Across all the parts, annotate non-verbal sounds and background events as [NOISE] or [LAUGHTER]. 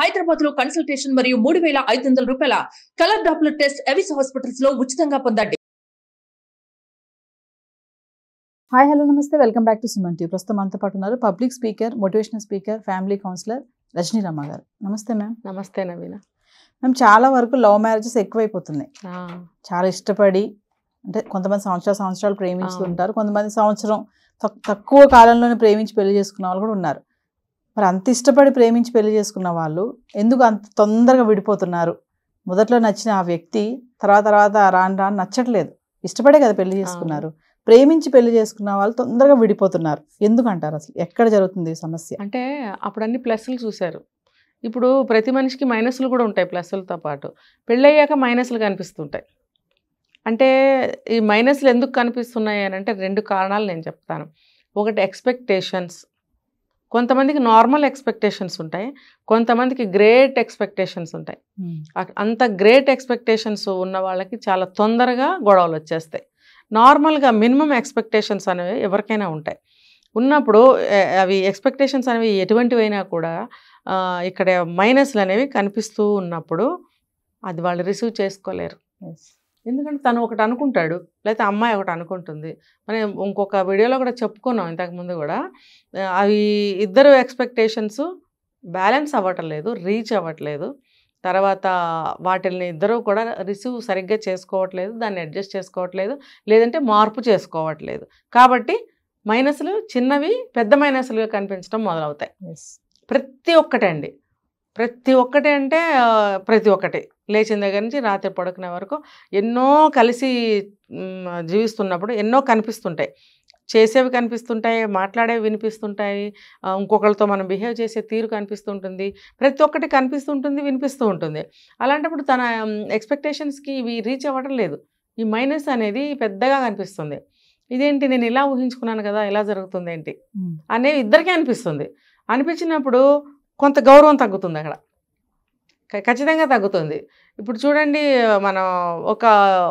హైదరాబాద్ లో కన్సల్టేషన్ మరియు మూడు వేల ఐదు వందల రూపాయల colour Doppler test Avis hospitals లో ఉచితంగా పొందండి హాయ్ హలో నమస్తే welcome back to Suman TV ప్రస్తుతం అంతా పాటు ఉన్నారు public speaker motivational speaker family counsellor Rajanirama గారు నమస్తే మ్యామ్ నమస్తే నవీన మ్యామ్ చాలా వరకు లవ్ మ్యారేజెస్ ఎక్కువైపోతున్నాయి చాలా ఇష్టపడి అంటే కొంతమంది సంవత్సరాలు సంవత్సరాలు ప్రేమిస్తుంటారు కొంతమంది సంవత్సరం తక్కువ కాలంలోనే ప్రేమించి పెళ్లి చేసుకున్న వాళ్ళు కూడా ఉన్నారు మరి అంత ఇష్టపడి ప్రేమించి పెళ్లి చేసుకున్న వాళ్ళు ఎందుకు అంత తొందరగా విడిపోతున్నారు మొదట్లో నచ్చిన ఆ వ్యక్తి తర్వాత తర్వాత రాను రాను నచ్చట్లేదు ఇష్టపడే కదా పెళ్లి చేసుకున్నారు ప్రేమించి పెళ్లి చేసుకున్న వాళ్ళు తొందరగా విడిపోతున్నారు ఎందుకంటారు అసలు ఎక్కడ జరుగుతుంది సమస్య అంటే అప్పుడు అన్ని ప్లస్లు చూశారు ఇప్పుడు ప్రతి మనిషికి మైనస్లు కూడా ఉంటాయి ప్లస్లతో పాటు పెళ్ళయ్యాక మైనస్లు కనిపిస్తుంటాయి అంటే ఈ మైనస్లు ఎందుకు కనిపిస్తున్నాయి అని అంటే రెండు కారణాలు నేను చెప్తాను ఒకటి ఎక్స్పెక్టేషన్స్ కొంతమందికి నార్మల్ ఎక్స్పెక్టేషన్స్ ఉంటాయి కొంతమందికి గ్రేట్ ఎక్స్పెక్టేషన్స్ ఉంటాయి hmm. అంత గ్రేట్ ఎక్స్పెక్టేషన్స్ ఉన్న వాళ్ళకి చాలా తొందరగా గొడవలు వచ్చేస్తాయి నార్మల్గా మినిమం ఎక్స్పెక్టేషన్స్ అనేవి ఎవరికైనా ఉంటాయి ఉన్నప్పుడు అవి ఎక్స్పెక్టేషన్స్ అనేవి ఎటువంటివైనా కూడా ఇక్కడ మైనస్లు అనేవి కనిపిస్తూ ఉన్నప్పుడు అది వాళ్ళు రిసీవ్ చేసుకోలేరు ఎందుకంటే తను ఒకటి అనుకుంటాడు లేకపోతే అమ్మాయి ఒకటి అనుకుంటుంది మనం ఇంకొక వీడియోలో కూడా చెప్పుకున్నాం ఇంతకుముందు కూడా అవి ఇద్దరు ఎక్స్పెక్టేషన్స్ బ్యాలెన్స్ అవ్వట్లేదు రీచ్ అవ్వట్లేదు తర్వాత వాటిని ఇద్దరూ కూడా రిసీవ్ సరిగ్గా చేసుకోవట్లేదు దాన్ని అడ్జస్ట్ చేసుకోవట్లేదు లేదంటే మార్పు చేసుకోవట్లేదు కాబట్టి మైనస్లు చిన్నవి పెద్ద మైనస్లుగా కనిపించడం మొదలవుతాయి ప్రతి ఒక్కటండి ప్రతి ఒక్కటి అంటే ప్రతి ఒక్కటి లేచిన దగ్గర నుంచి రాత్రి పడుకునే వరకు ఎన్నో కలిసి జీవిస్తున్నప్పుడు ఎన్నో కనిపిస్తుంటాయి చేసేవి కనిపిస్తుంటాయి మాట్లాడేవి వినిపిస్తుంటాయి ఇంకొకరితో మనం బిహేవ్ చేసే తీరు కనిపిస్తుంటుంది ప్రతి ఒక్కటి కనిపిస్తుంటుంది వినిపిస్తూ ఉంటుంది అలాంటప్పుడు తన ఎక్స్పెక్టేషన్స్కి ఇవి రీచ్ అవ్వడం లేదు ఈ మైనస్ అనేది పెద్దగా కనిపిస్తుంది ఇదేంటి నేను ఇలా ఊహించుకున్నాను కదా ఇలా జరుగుతుంది ఏంటి అనేవి ఇద్దరికీ అనిపిస్తుంది అనిపించినప్పుడు కొంత గౌరవం తగ్గుతుంది అక్కడ ఖచ్చితంగా తగ్గుతుంది ఇప్పుడు చూడండి మనం ఒక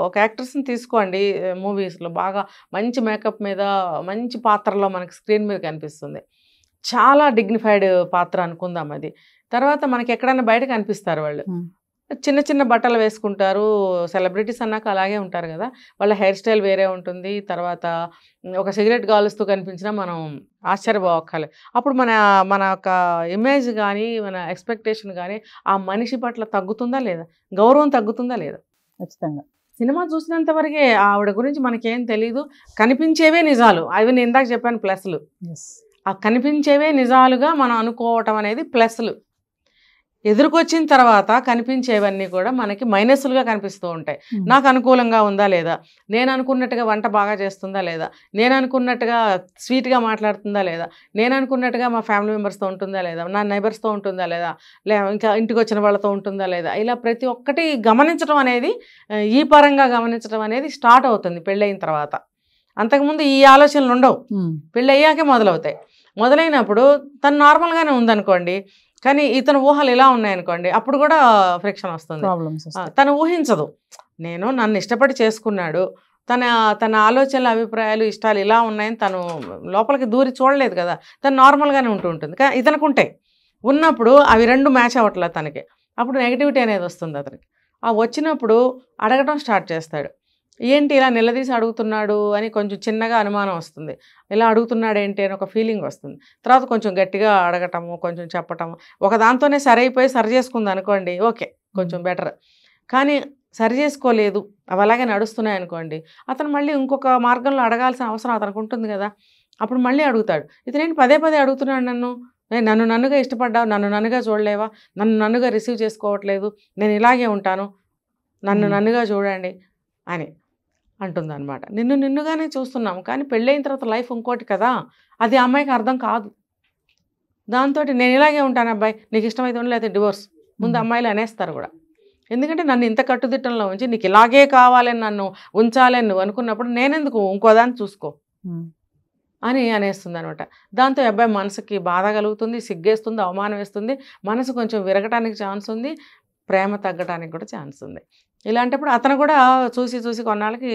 ఒక యాక్ట్రెస్ని తీసుకోండి మూవీస్లో బాగా మంచి మేకప్ మీద మంచి పాత్రలో మనకి స్క్రీన్ మీద కనిపిస్తుంది చాలా డిగ్నిఫైడ్ పాత్ర అనుకుందాం అది తర్వాత మనకి ఎక్కడైనా బయట కనిపిస్తారు వాళ్ళు చిన్న చిన్న బట్టలు వేసుకుంటారు సెలబ్రిటీస్ అన్నాక అలాగే ఉంటారు కదా వాళ్ళ హెయిర్ స్టైల్ వేరే ఉంటుంది తర్వాత ఒక సిగరెట్ గాలుస్తూ కనిపించినా మనం ఆశ్చర్యపోవక్కాలి అప్పుడు మన మన యొక్క ఇమేజ్ కానీ మన ఎక్స్పెక్టేషన్ కానీ ఆ మనిషి పట్ల తగ్గుతుందా లేదా గౌరవం తగ్గుతుందా లేదా ఖచ్చితంగా సినిమా చూసినంత వరకే ఆవిడ గురించి మనకేం తెలీదు కనిపించేవే నిజాలు అవి నేను ఇందాక చెప్పాను ప్లస్లు ఆ కనిపించేవే నిజాలుగా మనం అనుకోవటం అనేది ప్లస్లు ఎదురుకొచ్చిన తర్వాత కనిపించేవన్నీ కూడా మనకి మైనస్లుగా కనిపిస్తూ ఉంటాయి నాకు అనుకూలంగా ఉందా లేదా నేను అనుకున్నట్టుగా వంట బాగా చేస్తుందా లేదా నేను అనుకున్నట్టుగా స్వీట్గా మాట్లాడుతుందా లేదా నేను అనుకున్నట్టుగా మా ఫ్యామిలీ మెంబర్స్తో ఉంటుందా లేదా నా నైబర్స్తో ఉంటుందా లేదా లేదా ఇంకా ఇంటికి వచ్చిన వాళ్ళతో ఉంటుందా లేదా ఇలా ప్రతి ఒక్కటి గమనించడం అనేది ఈ పరంగా గమనించడం అనేది స్టార్ట్ అవుతుంది పెళ్ళయిన తర్వాత అంతకుముందు ఈ ఆలోచనలు ఉండవు పెళ్ళి అయ్యాకే మొదలవుతాయి మొదలైనప్పుడు తను నార్మల్గానే ఉందనుకోండి కానీ ఇతని ఊహలు ఇలా ఉన్నాయనుకోండి అప్పుడు కూడా ఫ్రిక్షన్ వస్తుంది తను ఊహించదు నేను నన్ను ఇష్టపడి చేసుకున్నాడు తన తన ఆలోచనలు అభిప్రాయాలు ఇష్టాలు ఇలా ఉన్నాయని తను లోపలికి దూరి చూడలేదు కదా తను నార్మల్గానే ఉంటూ ఉంటుంది కానీ ఇతనికి ఉంటాయి ఉన్నప్పుడు అవి రెండు మ్యాచ్ అవ్వట్లేదు తనకి అప్పుడు నెగిటివిటీ అనేది వస్తుంది అతనికి ఆ వచ్చినప్పుడు అడగడం స్టార్ట్ చేస్తాడు ఏంటి ఇలా నిలదీసి అడుగుతున్నాడు అని కొంచెం చిన్నగా అనుమానం వస్తుంది ఇలా అడుగుతున్నాడు ఏంటి అని ఒక ఫీలింగ్ వస్తుంది తర్వాత కొంచెం గట్టిగా అడగటము కొంచెం చెప్పటము ఒక దాంతోనే సరైపోయి సరి చేసుకుంది అనుకోండి ఓకే కొంచెం బెటర్ కానీ సరి చేసుకోలేదు అవి అలాగే నడుస్తున్నాయి అనుకోండి అతను మళ్ళీ ఇంకొక మార్గంలో అడగాల్సిన అవసరం అతనికి ఉంటుంది కదా అప్పుడు మళ్ళీ అడుగుతాడు ఇతనేంటి పదే పదే అడుగుతున్నాడు నన్ను నేను నన్ను నన్నుగా ఇష్టపడ్డావు నన్ను నన్నుగా చూడలేవా నన్ను నన్నుగా రిసీవ్ చేసుకోవట్లేదు నేను ఇలాగే ఉంటాను నన్ను నన్నుగా చూడండి అని అంటుందన్నమాట నిన్ను నిన్నుగానే చూస్తున్నాం కానీ పెళ్ళైన తర్వాత లైఫ్ ఇంకోటి కదా అది అమ్మాయికి అర్థం కాదు దాంతో నేను ఇలాగే ఉంటాను అబ్బాయి నీకు ఇష్టమైతే లేకపోతే డివోర్స్ ముందు అమ్మాయిలు అనేస్తారు కూడా ఎందుకంటే నన్ను ఇంత కట్టుదిట్టంలో ఉంచి నీకు ఇలాగే కావాలని నన్ను ఉంచాలని నువ్వు అనుకున్నప్పుడు నేనెందుకు ఇంకోదాన్ని చూసుకో అని అనేస్తుంది అనమాట దాంతో అబ్బాయి మనసుకి బాధ కలుగుతుంది సిగ్గేస్తుంది అవమానం వేస్తుంది మనసు కొంచెం విరగటానికి ఛాన్స్ ఉంది ప్రేమ తగ్గడానికి కూడా ఛాన్స్ ఉంది ఇలాంటప్పుడు అతను కూడా చూసి చూసి కొన్నాళ్ళకి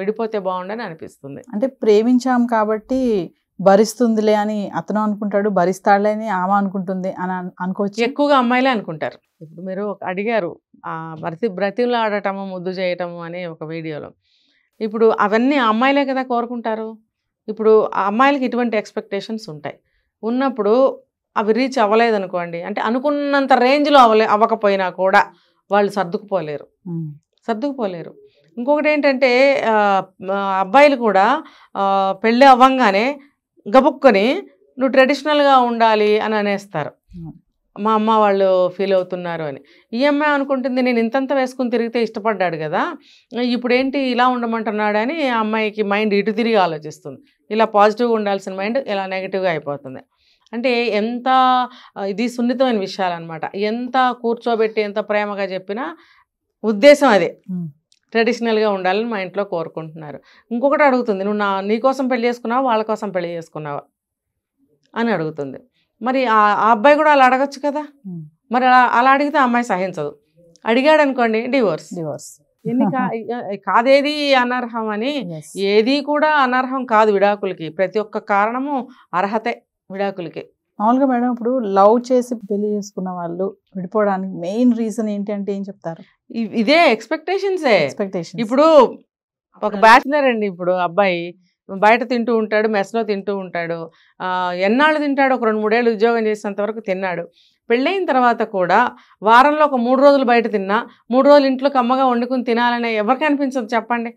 విడిపోతే బాగుండని అనిపిస్తుంది అంటే ప్రేమించాం కాబట్టి భరిస్తుందిలే అని అతను అనుకుంటాడు భరిస్తాడులే అని ఆమె అనుకుంటుంది అని అనుకోవచ్చు ఎక్కువగా అమ్మాయిలే అనుకుంటారు ఇప్పుడు మీరు అడిగారు బ్రతి బ్రతిలో ఆడటము ముద్దు చేయటము అనే ఒక వీడియోలో ఇప్పుడు అవన్నీ అమ్మాయిలే కదా కోరుకుంటారు ఇప్పుడు అమ్మాయిలకి ఇటువంటి ఎక్స్పెక్టేషన్స్ ఉంటాయి ఉన్నప్పుడు అవి రీచ్ అవ్వలేదనుకోండి అంటే అనుకున్నంత రేంజ్లో అవ్వలే అవ్వకపోయినా కూడా వాళ్ళు సర్దుకుపోలేరు సర్దుకుపోలేరు ఇంకొకటి ఏంటంటే అబ్బాయిలు కూడా పెళ్ళి అవ్వంగానే గబుక్కొని నువ్వు ట్రెడిషనల్గా ఉండాలి అని అనేస్తారు మా అమ్మ వాళ్ళు ఫీల్ అవుతున్నారు అని ఈ అమ్మాయి అనుకుంటుంది నేను ఇంతంత వేసుకుని తిరిగితే ఇష్టపడ్డాడు కదా ఇప్పుడేంటి ఇలా ఉండమంటున్నాడు అని ఆ అమ్మాయికి మైండ్ ఇటు తిరిగి ఆలోచిస్తుంది ఇలా పాజిటివ్గా ఉండాల్సిన మైండ్ ఇలా నెగిటివ్గా అయిపోతుంది అంటే ఎంత ఇది సున్నితమైన విషయాలు అనమాట ఎంత కూర్చోబెట్టి ఎంత ప్రేమగా చెప్పినా ఉద్దేశం అదే ట్రెడిషనల్గా ఉండాలని మా ఇంట్లో కోరుకుంటున్నారు ఇంకొకటి అడుగుతుంది నువ్వు నా నీకోసం పెళ్లి చేసుకున్నావా వాళ్ళ కోసం పెళ్లి చేసుకున్నావా అని అడుగుతుంది మరి ఆ అబ్బాయి కూడా అలా అడగచ్చు కదా మరి అలా అలా అడిగితే అమ్మాయి సహించదు అడిగాడు అనుకోండి డివోర్స్ డివోర్స్ ఎన్ని [LAUGHS] కాదేది అనర్హం అని ఏది కూడా అనర్హం కాదు విడాకులకి ప్రతి ఒక్క కారణము అర్హతే విడాకులకి మామూలుగా మేడం ఇప్పుడు లవ్ చేసి పెళ్లి చేసుకున్న వాళ్ళు విడిపోవడానికి మెయిన్ రీజన్ ఏంటి అంటే ఏం చెప్తారు ఇదే ఎక్స్పెక్టేషన్స్ ఎక్స్పెక్టేషన్ ఇప్పుడు ఒక బ్యాచిలర్ అండి ఇప్పుడు అబ్బాయి బయట తింటూ ఉంటాడు మెస్లో తింటూ ఉంటాడు ఎన్నాళ్ళు తింటాడు ఒక రెండు మూడేళ్ళు ఉద్యోగం చేసినంత వరకు తిన్నాడు పెళ్ళైన తర్వాత కూడా వారంలో ఒక మూడు రోజులు బయట తిన్నా మూడు రోజులు ఇంట్లో కమ్మగా వండుకుని తినాలనే ఎవరికి అనిపించదు చెప్పండి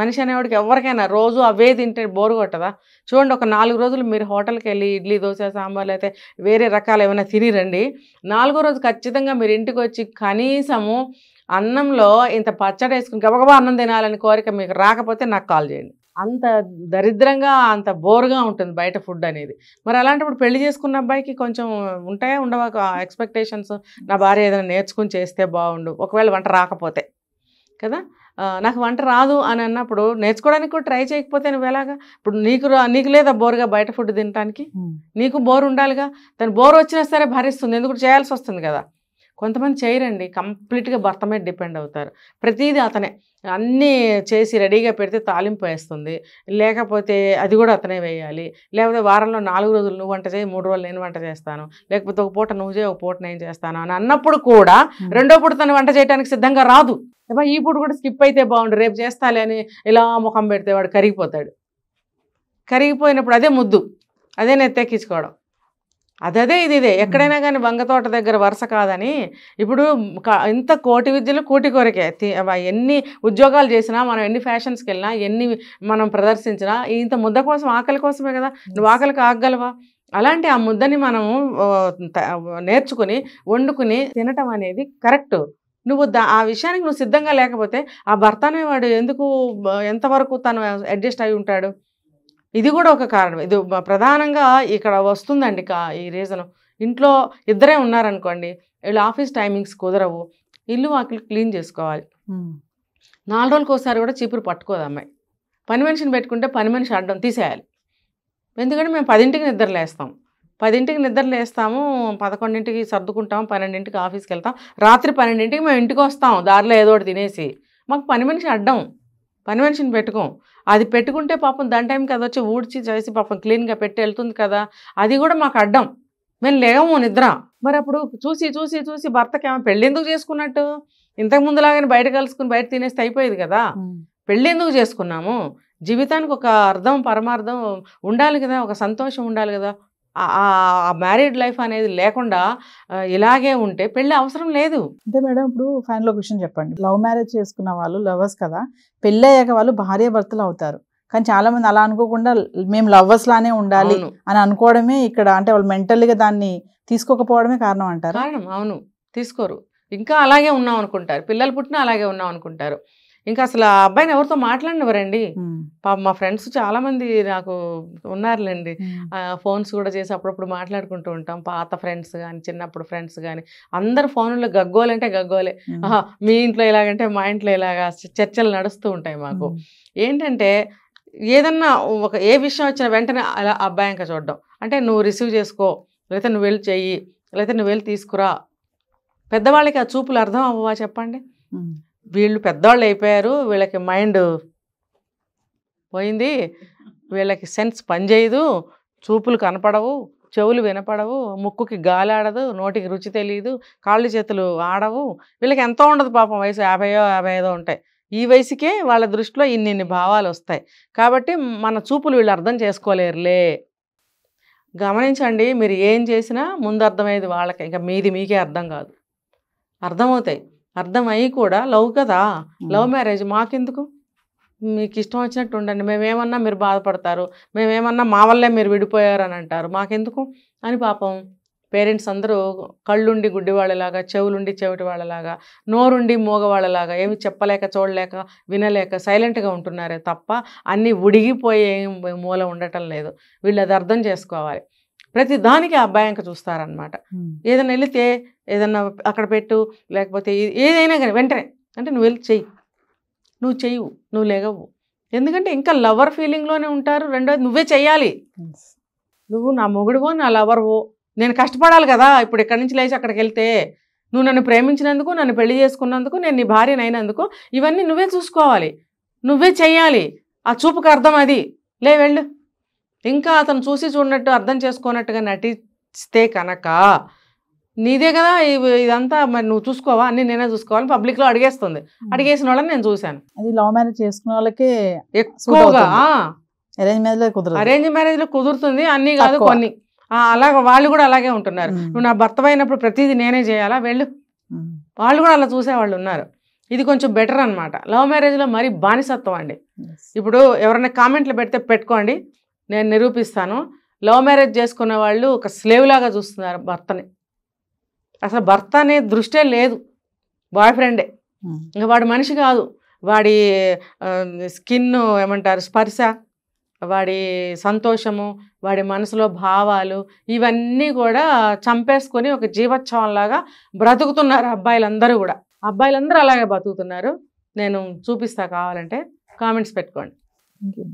మనిషి అనేవాడికి ఎవరికైనా రోజు అవే తింటే బోరు కొట్టదా చూడండి ఒక నాలుగు రోజులు మీరు హోటల్కి వెళ్ళి ఇడ్లీ దోశ సాంబార్లు అయితే వేరే రకాలు ఏమైనా తినిరండి నాలుగో రోజు ఖచ్చితంగా మీరు ఇంటికి వచ్చి కనీసము అన్నంలో ఇంత పచ్చడి వేసుకుని గబగబా అన్నం తినాలని కోరిక మీకు రాకపోతే నాకు కాల్ చేయండి అంత దరిద్రంగా అంత బోర్గా ఉంటుంది బయట ఫుడ్ అనేది మరి అలాంటప్పుడు పెళ్లి చేసుకున్న అబ్బాయికి కొంచెం ఉంటాయా ఉండవా ఎక్స్పెక్టేషన్స్ నా భార్య ఏదైనా నేర్చుకుని చేస్తే బాగుండు ఒకవేళ వంట రాకపోతే కదా నాకు వంట రాదు అని అన్నప్పుడు నేర్చుకోవడానికి కూడా ట్రై చేయకపోతే నువ్వు ఎలాగా ఇప్పుడు నీకు నీకు లేదా బోర్గా బయట ఫుడ్ తినడానికి నీకు బోర్ ఉండాలిగా తను బోర్ వచ్చినా సరే భరిస్తుంది ఎందుకు చేయాల్సి వస్తుంది కదా కొంతమంది చేయరండి కంప్లీట్గా భర్త మీద డిపెండ్ అవుతారు ప్రతిదీ అతనే అన్నీ చేసి రెడీగా పెడితే తాలింపు వేస్తుంది లేకపోతే అది కూడా అతనే వేయాలి లేకపోతే వారంలో నాలుగు రోజులు నువ్వు వంట చేయి మూడు రోజులు నేను వంట చేస్తాను లేకపోతే ఒక పూట నువ్వు చేయి ఒక పూట నేను చేస్తాను అని అన్నప్పుడు కూడా రెండో పూట తను వంట చేయడానికి సిద్ధంగా రాదు ఈ పూట కూడా స్కిప్ అయితే బాగుండు రేపు చేస్తాలే అని ఇలా ముఖం పెడితే వాడు కరిగిపోతాడు కరిగిపోయినప్పుడు అదే ముద్దు అదే నెత్తెక్కించుకోవడం అదదే ఇది ఇదే ఎక్కడైనా కానీ వంగతోట దగ్గర వరుస కాదని ఇప్పుడు ఇంత కోటి విద్యలు కోటి కొరకే ఎన్ని ఉద్యోగాలు చేసినా మనం ఎన్ని ఫ్యాషన్స్కి వెళ్ళినా ఎన్ని మనం ప్రదర్శించినా ఇంత ముద్ద కోసం ఆకలి కోసమే కదా నువ్వు ఆకలికి ఆగలవా అలాంటి ఆ ముద్దని మనము నేర్చుకుని వండుకుని తినటం అనేది కరెక్ట్ నువ్వు దా ఆ విషయానికి నువ్వు సిద్ధంగా లేకపోతే ఆ భర్తనే వాడు ఎందుకు ఎంతవరకు తను అడ్జస్ట్ అయి ఉంటాడు ఇది కూడా ఒక కారణం ఇది ప్రధానంగా ఇక్కడ వస్తుందండి కా ఈ రీజన్ ఇంట్లో ఇద్దరే ఉన్నారనుకోండి వీళ్ళు ఆఫీస్ టైమింగ్స్ కుదరవు ఇల్లు వాకిలు క్లీన్ చేసుకోవాలి నాలుగు రోజులకి ఒకసారి కూడా చీపురు పట్టుకోదు అమ్మాయి పని మనిషిని పెట్టుకుంటే పని మనిషి అడ్డం తీసేయాలి ఎందుకంటే మేము పదింటికి నిద్ర లేస్తాం పదింటికి నిద్ర లేస్తాము పదకొండింటికి సర్దుకుంటాము పన్నెండింటికి ఆఫీస్కి వెళ్తాం రాత్రి పన్నెండింటికి మేము ఇంటికి వస్తాం దారిలో ఏదో ఒకటి తినేసి మాకు పని మనిషి అడ్డం పని మనిషిని పెట్టుకోం అది పెట్టుకుంటే పాపం దాని టైంకి అది వచ్చి ఊడ్చి చేసి పాపం క్లీన్గా పెట్టి వెళ్తుంది కదా అది కూడా మాకు అడ్డం మేము లేవము నిద్ర మరి అప్పుడు చూసి చూసి చూసి భర్తకి ఏమో పెళ్ళి ఎందుకు చేసుకున్నట్టు ఇంతకుముందులాగానే బయట కలుసుకుని బయట తినేస్తే అయిపోయేది కదా పెళ్ళి ఎందుకు చేసుకున్నాము జీవితానికి ఒక అర్థం పరమార్థం ఉండాలి కదా ఒక సంతోషం ఉండాలి కదా ఆ మ్యారీడ్ లైఫ్ అనేది లేకుండా ఇలాగే ఉంటే పెళ్లి అవసరం లేదు అంటే మేడం ఇప్పుడు ఫైనల్ క్వశ్చన్ చెప్పండి లవ్ మ్యారేజ్ చేసుకున్న వాళ్ళు లవర్స్ కదా పెళ్ళి అయ్యాక వాళ్ళు భార్య భర్తలు అవుతారు కానీ చాలా మంది అలా అనుకోకుండా మేము లవర్స్ లానే ఉండాలి అని అనుకోవడమే ఇక్కడ అంటే వాళ్ళు మెంటల్గా దాన్ని తీసుకోకపోవడమే కారణం అంటారు కారణం అవును తీసుకోరు ఇంకా అలాగే ఉన్నాం అనుకుంటారు పిల్లలు పుట్టినా అలాగే ఉన్నాం అనుకుంటారు ఇంకా అసలు ఆ అబ్బాయిని ఎవరితో మాట్లాడినవరండి పాప మా ఫ్రెండ్స్ చాలా మంది నాకు ఉన్నారులేండి ఫోన్స్ కూడా చేసి అప్పుడప్పుడు మాట్లాడుకుంటూ ఉంటాం పాత ఫ్రెండ్స్ కానీ చిన్నప్పుడు ఫ్రెండ్స్ కానీ అందరు ఫోన్లో గగ్గోలంటే గగ్గోలే మీ ఇంట్లో ఇలాగంటే మా ఇంట్లో ఇలాగా చర్చలు నడుస్తూ ఉంటాయి మాకు ఏంటంటే ఏదన్నా ఒక ఏ విషయం వచ్చినా వెంటనే అలా అబ్బాయి ఇంకా చూడడం అంటే నువ్వు రిసీవ్ చేసుకో లేకపోతే నువ్వు వెళ్ళి చెయ్యి లేకపోతే నువ్వు వెళ్ళి తీసుకురా పెద్దవాళ్ళకి ఆ చూపులు అర్థం అవ్వవా చెప్పండి వీళ్ళు పెద్దవాళ్ళు అయిపోయారు వీళ్ళకి మైండ్ పోయింది వీళ్ళకి సెన్స్ పనిచేయదు చూపులు కనపడవు చెవులు వినపడవు ముక్కుకి గాలి ఆడదు నోటికి రుచి తెలియదు కాళ్ళు చేతులు ఆడవు వీళ్ళకి ఎంతో ఉండదు పాపం వయసు యాభైయో యాభై ఐదో ఉంటాయి ఈ వయసుకే వాళ్ళ దృష్టిలో ఇన్నిన్ని భావాలు వస్తాయి కాబట్టి మన చూపులు వీళ్ళు అర్థం చేసుకోలేరులే గమనించండి మీరు ఏం చేసినా ముందు అర్థమయ్యేది వాళ్ళకి ఇంకా మీది మీకే అర్థం కాదు అర్థమవుతాయి అర్థమయ్యి కూడా లవ్ కదా లవ్ మ్యారేజ్ మాకెందుకు మీకు ఇష్టం వచ్చినట్టు ఉండండి మేమేమన్నా మీరు బాధపడతారు మేమేమన్నా మా వల్లే మీరు విడిపోయారని అంటారు మాకెందుకు అని పాపం పేరెంట్స్ అందరూ కళ్ళుండి గుడ్డివాళ్ళలాగా చెవులుండి చెవిటి వాళ్ళలాగా నోరుండి మూగవాళ్ళలాగా ఏమి చెప్పలేక చూడలేక వినలేక సైలెంట్గా ఉంటున్నారే తప్ప అన్నీ ఉడిగిపోయే మూల ఉండటం లేదు వీళ్ళు అది అర్థం చేసుకోవాలి ప్రతి దానికి అబ్బాయంక చూస్తారనమాట ఏదైనా వెళితే ఏదన్నా అక్కడ పెట్టు లేకపోతే ఏదైనా కానీ వెంటనే అంటే నువ్వు వెళ్ళి చెయ్యి నువ్వు చెయ్యవు నువ్వు లేగవు ఎందుకంటే ఇంకా లవర్ ఫీలింగ్లోనే ఉంటారు రెండోది నువ్వే చెయ్యాలి నువ్వు నా మొగుడువో నా లవర్వో నేను కష్టపడాలి కదా ఇప్పుడు ఎక్కడి నుంచి లేచి అక్కడికి వెళ్తే నువ్వు నన్ను ప్రేమించినందుకు నన్ను పెళ్లి చేసుకున్నందుకు నేను నీ భార్యను అయినందుకు ఇవన్నీ నువ్వే చూసుకోవాలి నువ్వే చెయ్యాలి ఆ చూపుకు అర్థం అది లే వెళ్ళు ఇంకా అతను చూసి చూడనట్టు అర్థం చేసుకున్నట్టుగా నటిస్తే కనుక నీదే కదా ఇదంతా మరి నువ్వు చూసుకోవా అన్ని నేనే చూసుకోవాలి పబ్లిక్ లో అడిగేస్తుంది అడిగేసిన వాళ్ళని నేను చూశాను అది లవ్ మ్యారేజ్ చేసుకున్న వాళ్ళకి ఎక్కువగా అరేంజ్ మ్యారేజ్ లో కుదరదు అరేంజ్ మ్యారేజ్ లో కుదురుతుంది అన్ని కాదు కొన్ని అలాగ వాళ్ళు కూడా అలాగే ఉంటున్నారు నువ్వు నా భర్త అయినప్పుడు ప్రతిదీ నేనే చేయాలా వెళ్ళు వాళ్ళు కూడా అలా చూసే వాళ్ళు ఉన్నారు ఇది కొంచెం బెటర్ అనమాట లవ్ మ్యారేజ్ లో మరీ బానిసత్వం అండి ఇప్పుడు ఎవరైనా కామెంట్లు పెడితే పెట్టుకోండి నేను నిరూపిస్తాను లవ్ మ్యారేజ్ చేసుకున్న వాళ్ళు ఒక స్లేవ్ లాగా చూస్తున్నారు భర్తని అసలు భర్త అనే దృష్టే లేదు బాయ్ ఫ్రెండే ఇంకా వాడి మనిషి కాదు వాడి స్కిన్ ఏమంటారు స్పర్శ వాడి సంతోషము వాడి మనసులో భావాలు ఇవన్నీ కూడా చంపేసుకొని ఒక జీవోత్సవంలాగా బ్రతుకుతున్నారు అబ్బాయిలందరూ కూడా అబ్బాయిలందరూ అలాగే బతుకుతున్నారు నేను చూపిస్తా కావాలంటే కామెంట్స్ పెట్టుకోండి